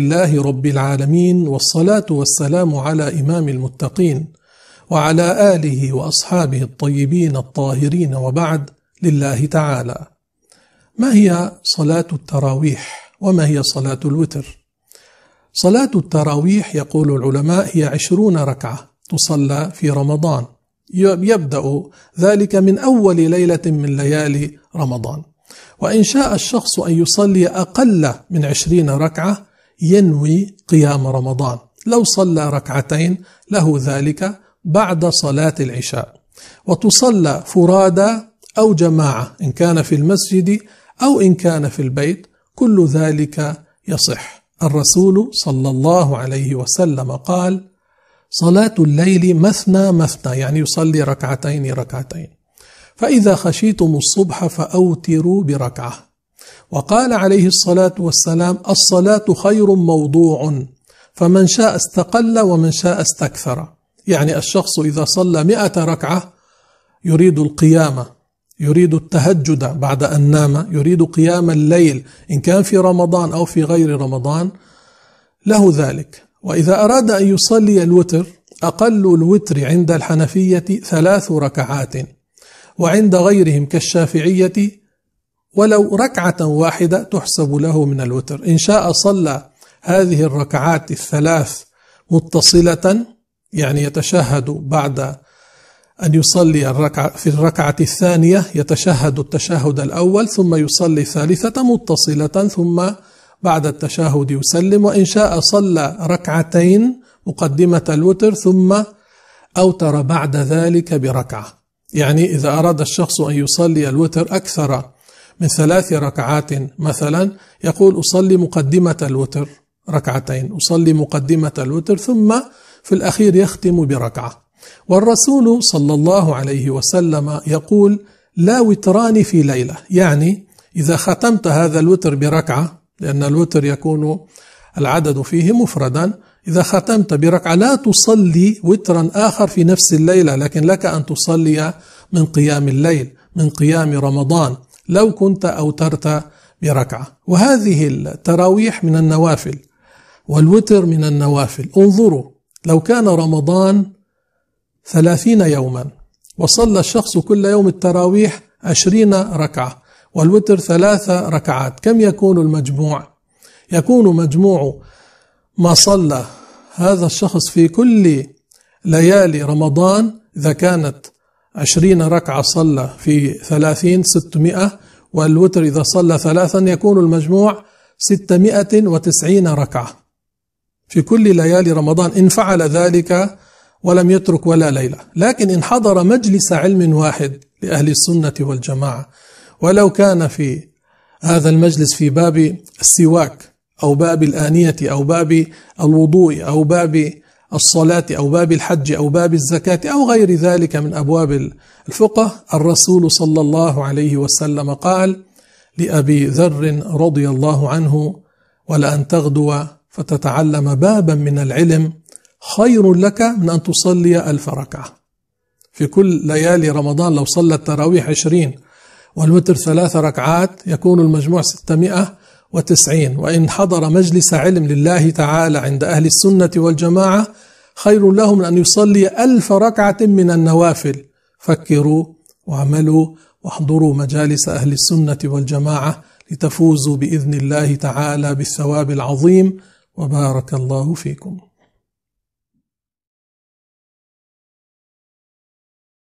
لله رب العالمين والصلاة والسلام على إمام المتقين وعلى آله وأصحابه الطيبين الطاهرين وبعد لله تعالى ما هي صلاة التراويح وما هي صلاة الوتر؟ صلاة التراويح يقول العلماء هي عشرون ركعة تصلى في رمضان يبدأ ذلك من أول ليلة من ليالي رمضان وإن شاء الشخص أن يصلي أقل من عشرين ركعة ينوي قيام رمضان لو صلى ركعتين له ذلك بعد صلاة العشاء وتصلى فرادى أو جماعة إن كان في المسجد أو إن كان في البيت كل ذلك يصح الرسول صلى الله عليه وسلم قال صلاة الليل مثنى مثنى يعني يصلي ركعتين ركعتين فإذا خشيتم الصبح فأوتروا بركعة وقال عليه الصلاة والسلام الصلاة خير موضوع فمن شاء استقل ومن شاء استكثر يعني الشخص إذا صلى مئة ركعة يريد القيامة يريد التهجد بعد أن نام يريد قيام الليل إن كان في رمضان أو في غير رمضان له ذلك وإذا أراد أن يصلي الوتر أقل الوتر عند الحنفية ثلاث ركعات وعند غيرهم كالشافعية ولو ركعة واحدة تحسب له من الوتر إن شاء صلى هذه الركعات الثلاث متصلة يعني يتشهد بعد أن يصلي الركعة في الركعة الثانية يتشهد التشهد الأول ثم يصلي الثالثة متصلة ثم بعد التشهد يسلم وإن شاء صلى ركعتين مقدمة الوتر ثم أوتر بعد ذلك بركعة يعني إذا أراد الشخص أن يصلي الوتر أكثر من ثلاث ركعات مثلا يقول أصلي مقدمة الوتر ركعتين أصلي مقدمة الوتر ثم في الأخير يختم بركعة والرسول صلى الله عليه وسلم يقول لا وتران في ليلة يعني إذا ختمت هذا الوتر بركعة لأن الوتر يكون العدد فيه مفردا إذا ختمت بركعة لا تصلي وترا آخر في نفس الليلة لكن لك أن تصلي من قيام الليل من قيام رمضان لو كنت أوترت بركعة وهذه التراويح من النوافل والوتر من النوافل انظروا لو كان رمضان ثلاثين يوما وصلى الشخص كل يوم التراويح عشرين ركعة والوتر ثلاثة ركعات كم يكون المجموع يكون مجموع ما صلى هذا الشخص في كل ليالي رمضان إذا كانت عشرين ركعة صلى في ثلاثين ستمائة والوتر إذا صلى ثلاثا يكون المجموع ستمائة وتسعين ركعة في كل ليالي رمضان إن فعل ذلك ولم يترك ولا ليلة لكن إن حضر مجلس علم واحد لأهل السنة والجماعة ولو كان في هذا المجلس في باب السواك أو باب الآنية أو باب الوضوء أو باب الصلاة أو باب الحج أو باب الزكاة أو غير ذلك من أبواب الفقه الرسول صلى الله عليه وسلم قال لأبي ذر رضي الله عنه ولأن تغدو فتتعلم بابا من العلم خير لك من أن تصلي ألف ركعة في كل ليالي رمضان لو صلى التراويح عشرين والوتر ثلاث ركعات يكون المجموع ستمائة وتسعين وإن حضر مجلس علم لله تعالى عند أهل السنة والجماعة خير له من أن يصلي ألف ركعة من النوافل فكروا واعملوا واحضروا مجالس أهل السنة والجماعة لتفوزوا بإذن الله تعالى بالثواب العظيم وبارك الله فيكم